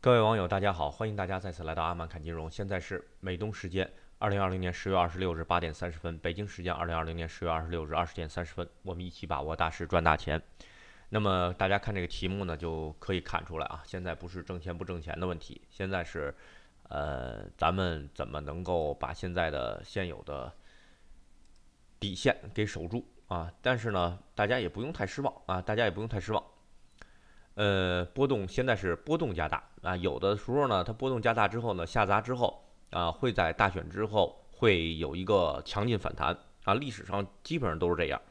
各位网友，大家好！欢迎大家再次来到阿曼侃金融。现在是美东时间二零二零年十月二十六日八点三十分，北京时间二零二零年十月二十六日二十点三十分，我们一起把握大势，赚大钱。那么大家看这个题目呢，就可以看出来啊，现在不是挣钱不挣钱的问题，现在是，呃，咱们怎么能够把现在的现有的底线给守住啊？但是呢，大家也不用太失望啊，大家也不用太失望。呃，波动现在是波动加大啊，有的时候呢，它波动加大之后呢，下砸之后啊，会在大选之后会有一个强劲反弹啊，历史上基本上都是这样。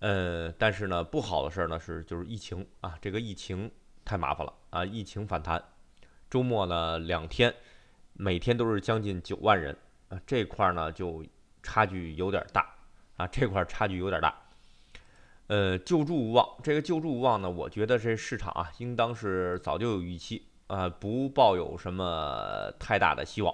呃，但是呢，不好的事儿呢是就是疫情啊，这个疫情太麻烦了啊，疫情反弹，周末呢两天，每天都是将近九万人啊，这块儿呢就差距有点大啊，这块儿差距有点大。呃，救助无望，这个救助无望呢？我觉得这市场啊，应当是早就有预期啊，不抱有什么太大的希望。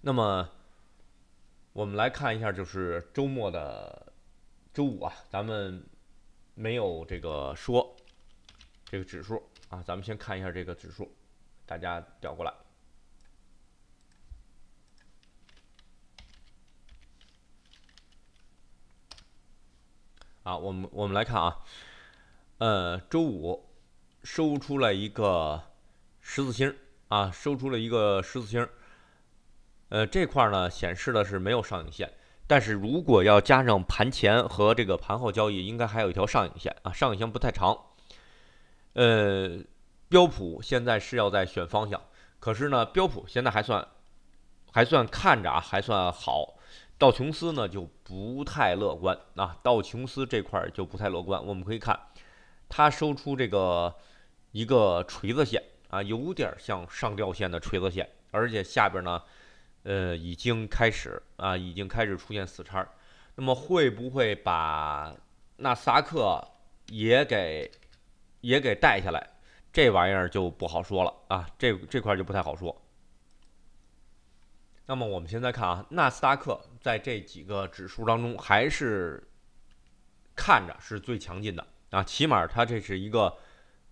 那么，我们来看一下，就是周末的周五啊，咱们没有这个说这个指数啊，咱们先看一下这个指数，大家调过来。啊，我们我们来看啊，呃，周五收出了一个十字星儿啊，收出了一个十字星儿。呃，这块儿呢显示的是没有上影线，但是如果要加上盘前和这个盘后交易，应该还有一条上影线啊，上影线不太长。呃，标普现在是要在选方向，可是呢，标普现在还算还算看着啊，还算好。道琼斯呢就不太乐观啊，道琼斯这块就不太乐观。我们可以看，它收出这个一个锤子线啊，有点像上吊线的锤子线，而且下边呢，呃，已经开始啊，已经开始出现死叉。那么会不会把纳斯达克也给也给带下来？这玩意儿就不好说了啊，这这块就不太好说。那么我们现在看啊，纳斯达克在这几个指数当中还是看着是最强劲的啊，起码它这是一个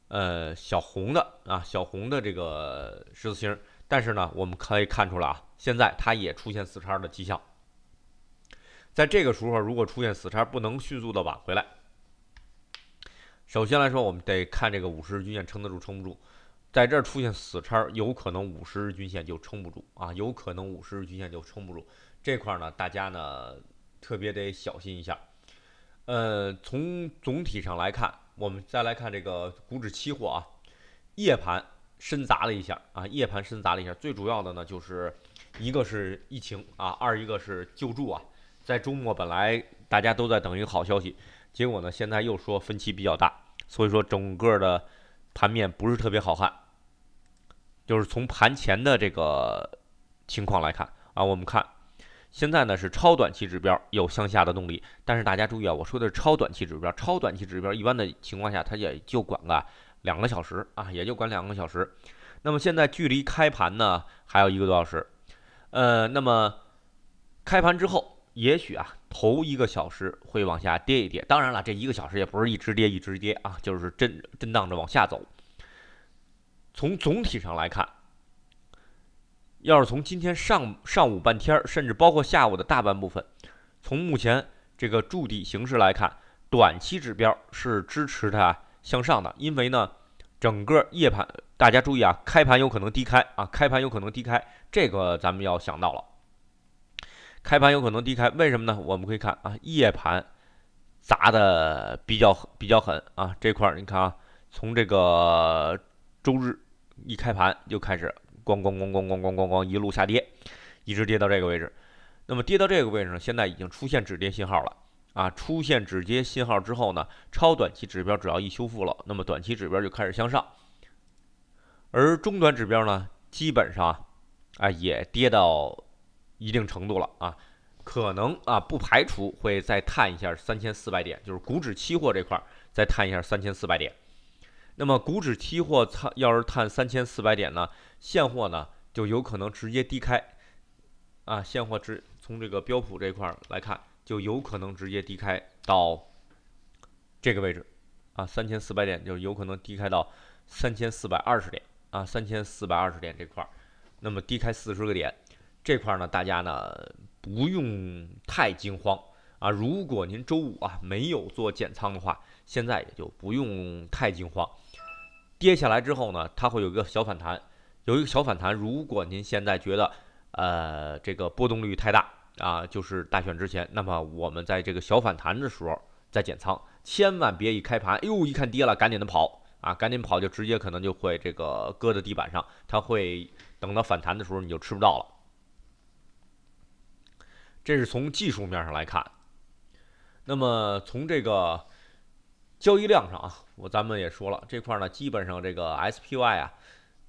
呃小红的啊小红的这个十字星，但是呢我们可以看出来啊，现在它也出现死叉的迹象，在这个时候如果出现死叉不能迅速的挽回来，首先来说我们得看这个五十日均线撑得住撑不住。在这儿出现死叉，有可能五十日均线就撑不住啊，有可能五十日均线就撑不住这块儿呢，大家呢特别得小心一下。呃，从总体上来看，我们再来看这个股指期货啊，夜盘深砸了一下啊，夜盘深砸了一下，最主要的呢就是一个是疫情啊，二一个是救助啊，在周末本来大家都在等一个好消息，结果呢现在又说分歧比较大，所以说整个的。盘面不是特别好看，就是从盘前的这个情况来看啊，我们看现在呢是超短期指标有向下的动力，但是大家注意啊，我说的是超短期指标，超短期指标一般的情况下它也就管个两个小时啊，也就管两个小时。那么现在距离开盘呢还有一个多小时，呃，那么开盘之后。也许啊，头一个小时会往下跌一跌，当然了，这一个小时也不是一直跌一直跌啊，就是震震荡着往下走。从总体上来看，要是从今天上上午半天儿，甚至包括下午的大半部分，从目前这个筑底形势来看，短期指标是支持它向上的，因为呢，整个夜盘大家注意啊，开盘有可能低开啊，开盘有可能低开，这个咱们要想到了。开盘有可能低开，为什么呢？我们可以看啊，夜盘砸的比较比较狠啊，这块儿你看啊，从这个周日一开盘就开始咣咣咣咣咣咣咣咣一路下跌，一直跌到这个位置。那么跌到这个位置呢，现在已经出现止跌信号了啊！出现止跌信号之后呢，超短期指标只要一修复了，那么短期指标就开始向上，而中短指标呢，基本上啊也跌到。一定程度了啊，可能啊不排除会再探一下三千四百点，就是股指期货这块再探一下三千四百点。那么股指期货探要是探三千四百点呢，现货呢就有可能直接低开啊，现货直从这个标普这块来看，就有可能直接低开到这个位置啊，三千四百点就有可能低开到三千四百二十点啊，三千四百二十点这块，那么低开四十个点。这块呢，大家呢不用太惊慌啊。如果您周五啊没有做减仓的话，现在也就不用太惊慌。跌下来之后呢，它会有一个小反弹，有一个小反弹。如果您现在觉得呃这个波动率太大啊，就是大选之前，那么我们在这个小反弹的时候再减仓，千万别一开盘哟一看跌了赶紧的跑啊，赶紧跑就直接可能就会这个搁在地板上，它会等到反弹的时候你就吃不到了。这是从技术面上来看，那么从这个交易量上啊，我咱们也说了，这块儿呢，基本上这个 SPY 啊，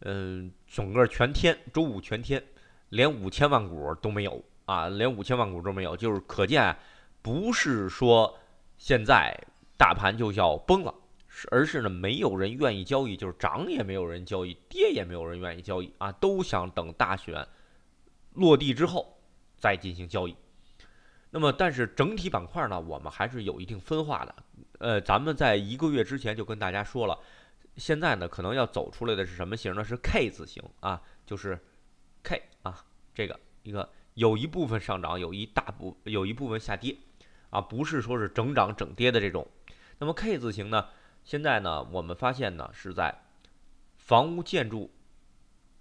嗯，整个全天周五全天连五千万股都没有啊，连五千万股都没有，就是可见不是说现在大盘就要崩了，是而是呢，没有人愿意交易，就是涨也没有人交易，跌也没有人愿意交易啊，都想等大选落地之后再进行交易。那么，但是整体板块呢，我们还是有一定分化的。呃，咱们在一个月之前就跟大家说了，现在呢，可能要走出来的是什么形呢？是 K 字形啊，就是 K 啊，这个一个有一部分上涨，有一大部有一部分下跌，啊，不是说是整涨整跌的这种。那么 K 字形呢，现在呢，我们发现呢是在房屋建筑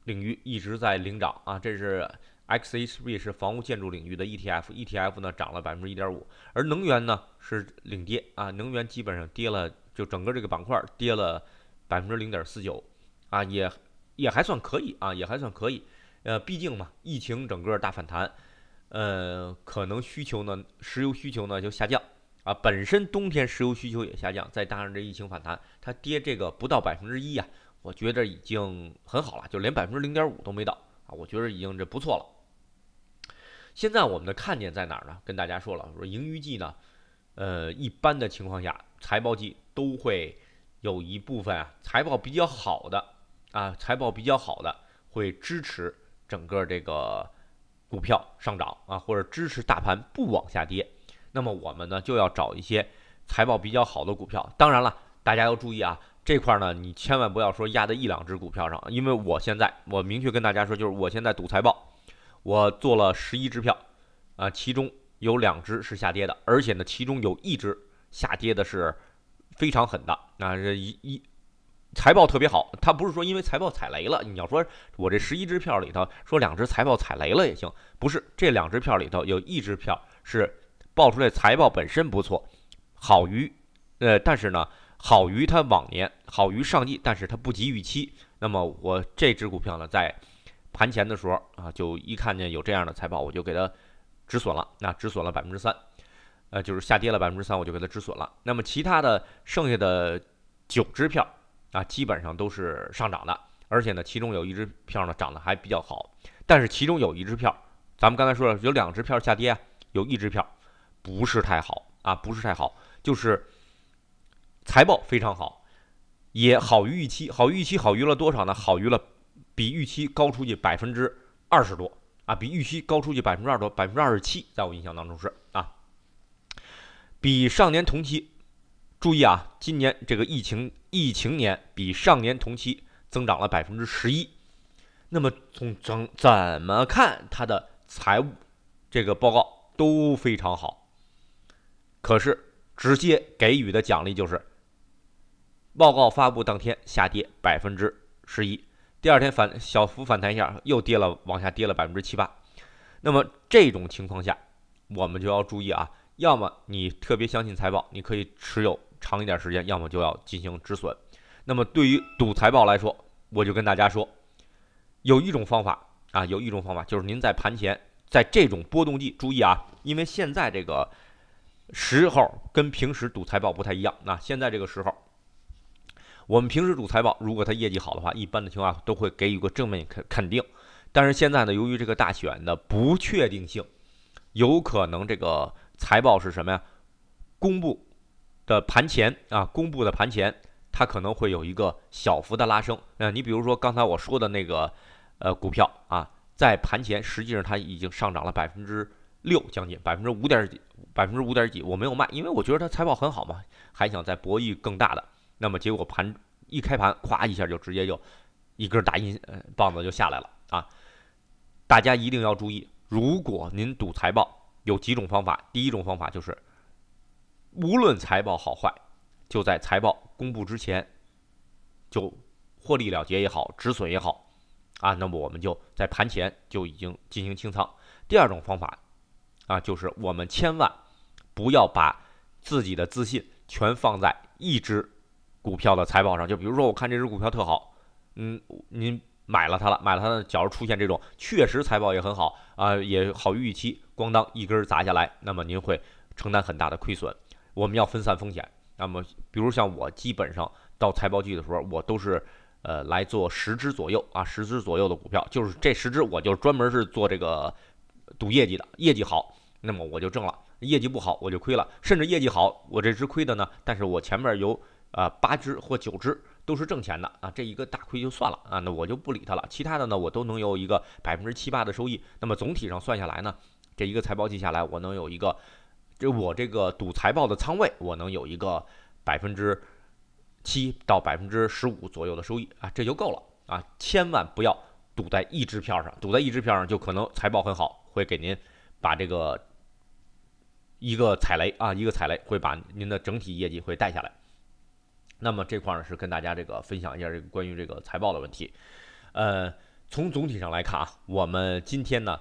领域一直在领涨啊，这是。XHB 是房屋建筑领域的 ETF，ETF 呢涨了百分之一点五，而能源呢是领跌啊，能源基本上跌了，就整个这个板块跌了百分之零点四九啊，也也还算可以啊，也还算可以，呃，毕竟嘛，疫情整个大反弹，呃，可能需求呢，石油需求呢就下降啊，本身冬天石油需求也下降，再加上这疫情反弹，它跌这个不到百分之一呀，我觉得已经很好了，就连百分之零点五都没到啊，我觉得已经这不错了。现在我们的看点在哪儿呢？跟大家说了，说盈余季呢，呃，一般的情况下，财报季都会有一部分啊，财报比较好的啊，财报比较好的会支持整个这个股票上涨啊，或者支持大盘不往下跌。那么我们呢，就要找一些财报比较好的股票。当然了，大家要注意啊，这块呢，你千万不要说压在一两只股票上，因为我现在我明确跟大家说，就是我现在赌财报。我做了十一只票，啊，其中有两只是下跌的，而且呢，其中有一只下跌的是非常狠的，啊，这一一财报特别好，它不是说因为财报踩雷了，你要说我这十一只票里头说两只财报踩雷了也行，不是这两只票里头有一只票是报出来财报本身不错，好于，呃，但是呢好于它往年好于上季，但是它不及预期，那么我这只股票呢在。盘前的时候啊，就一看见有这样的财报，我就给它止损了。那止损了百分之三，呃，就是下跌了百分之三，我就给它止损了。那么其他的剩下的九只票啊，基本上都是上涨的，而且呢，其中有一只票呢涨得还比较好。但是其中有一只票，咱们刚才说了，有两只票下跌，有一只票不是太好啊，不是太好，就是财报非常好，也好于预期，好于预期，好于了多少呢？好于了。比预期高出去百分之二十多啊！比预期高出去百分之二十多，百分之二十七，在我印象当中是啊。比上年同期，注意啊，今年这个疫情疫情年比上年同期增长了百分之十一。那么从怎怎么看它的财务这个报告都非常好，可是直接给予的奖励就是报告发布当天下跌百分之十一。第二天反小幅反弹一下，又跌了，往下跌了百分之七八。那么这种情况下，我们就要注意啊，要么你特别相信财报，你可以持有长一点时间；要么就要进行止损。那么对于赌财报来说，我就跟大家说，有一种方法啊，有一种方法就是您在盘前，在这种波动季，注意啊，因为现在这个时候跟平时赌财报不太一样。那现在这个时候。我们平时主财报，如果它业绩好的话，一般的情况下都会给予个正面肯肯定。但是现在呢，由于这个大选的不确定性，有可能这个财报是什么呀？公布的盘前啊，公布的盘前，它可能会有一个小幅的拉升。那你比如说刚才我说的那个呃股票啊，在盘前实际上它已经上涨了百分之六将近百分之五点几，百分之五点几，我没有卖，因为我觉得它财报很好嘛，还想再博弈更大的。那么结果盘一开盘，咵一下就直接就一根大阴呃棒子就下来了啊！大家一定要注意，如果您赌财报，有几种方法。第一种方法就是，无论财报好坏，就在财报公布之前就获利了结也好，止损也好啊，那么我们就在盘前就已经进行清仓。第二种方法啊，就是我们千万不要把自己的自信全放在一只。股票的财报上，就比如说我看这只股票特好，嗯，您买了它了，买了它呢，假如出现这种确实财报也很好啊，也好于预期，咣当一根砸下来，那么您会承担很大的亏损。我们要分散风险，那么比如像我基本上到财报季的时候，我都是呃来做十只左右啊，十只左右的股票，就是这十只我就专门是做这个赌业绩的，业绩好那么我就挣了，业绩不好我就亏了，甚至业绩好我这只亏的呢，但是我前面有。啊，八只或九只都是挣钱的啊，这一个大亏就算了啊，那我就不理它了。其他的呢，我都能有一个百分之七八的收益。那么总体上算下来呢，这一个财报记下来，我能有一个，这我这个赌财报的仓位，我能有一个百分之七到百分之十五左右的收益啊，这就够了啊！千万不要赌在一支票上，赌在一支票上就可能财报很好，会给您把这个一个踩雷啊，一个踩雷会把您的整体业绩会带下来。那么这块呢是跟大家这个分享一下这个关于这个财报的问题，呃，从总体上来看啊，我们今天呢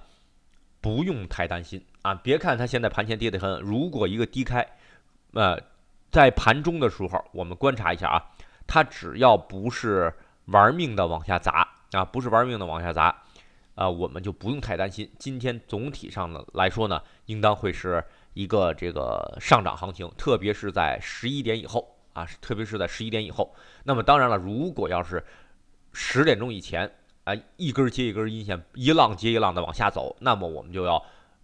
不用太担心啊。别看它现在盘前跌得很，如果一个低开，呃，在盘中的时候，我们观察一下啊，它只要不是玩命的往下砸啊，不是玩命的往下砸，啊，我们就不用太担心。今天总体上呢来说呢，应当会是一个这个上涨行情，特别是在十一点以后。啊，特别是在十一点以后。那么当然了，如果要是十点钟以前，啊，一根接一根阴线，一浪接一浪的往下走，那么我们就要，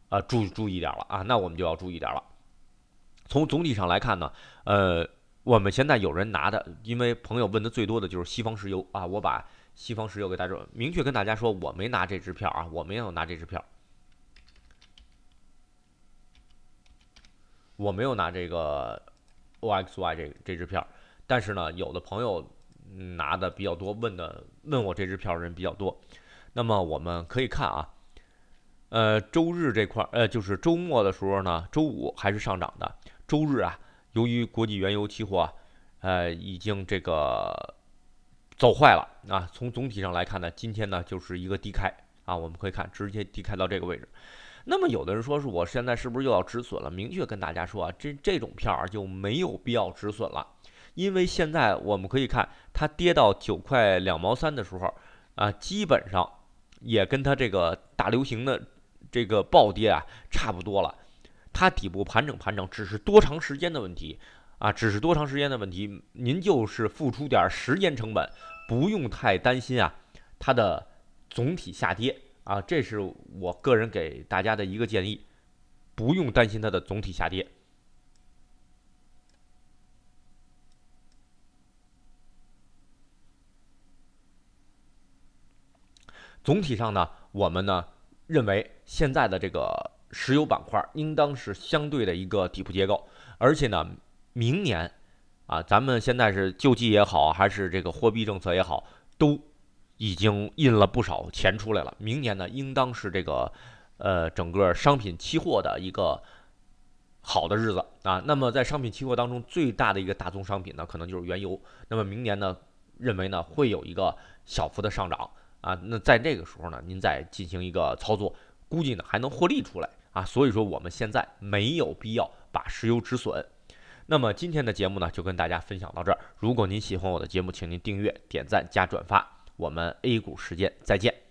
呃，注注意点了啊，那我们就要注意点了。从总体上来看呢，呃，我们现在有人拿的，因为朋友问的最多的就是西方石油啊，我把西方石油给大家明确跟大家说，我没拿这支票啊，我没有拿这支票，我没有拿这个。OXY 这这只票，但是呢，有的朋友拿的比较多，问的问我这只票的人比较多。那么我们可以看啊，呃，周日这块，呃，就是周末的时候呢，周五还是上涨的，周日啊，由于国际原油期货，啊，呃，已经这个走坏了啊。从总体上来看呢，今天呢就是一个低开啊，我们可以看直接低开到这个位置。那么，有的人说是我现在是不是又要止损了？明确跟大家说啊，这这种票就没有必要止损了，因为现在我们可以看它跌到九块两毛三的时候啊，基本上也跟它这个大流行的这个暴跌啊差不多了。它底部盘整盘整，只是多长时间的问题啊，只是多长时间的问题。您就是付出点时间成本，不用太担心啊，它的总体下跌。啊，这是我个人给大家的一个建议，不用担心它的总体下跌。总体上呢，我们呢认为现在的这个石油板块应当是相对的一个底部结构，而且呢，明年，啊，咱们现在是救济也好，还是这个货币政策也好，都。已经印了不少钱出来了。明年呢，应当是这个，呃，整个商品期货的一个好的日子啊。那么在商品期货当中，最大的一个大宗商品呢，可能就是原油。那么明年呢，认为呢会有一个小幅的上涨啊。那在这个时候呢，您再进行一个操作，估计呢还能获利出来啊。所以说，我们现在没有必要把石油止损。那么今天的节目呢，就跟大家分享到这儿。如果您喜欢我的节目，请您订阅、点赞、加转发。我们 A 股时间，再见。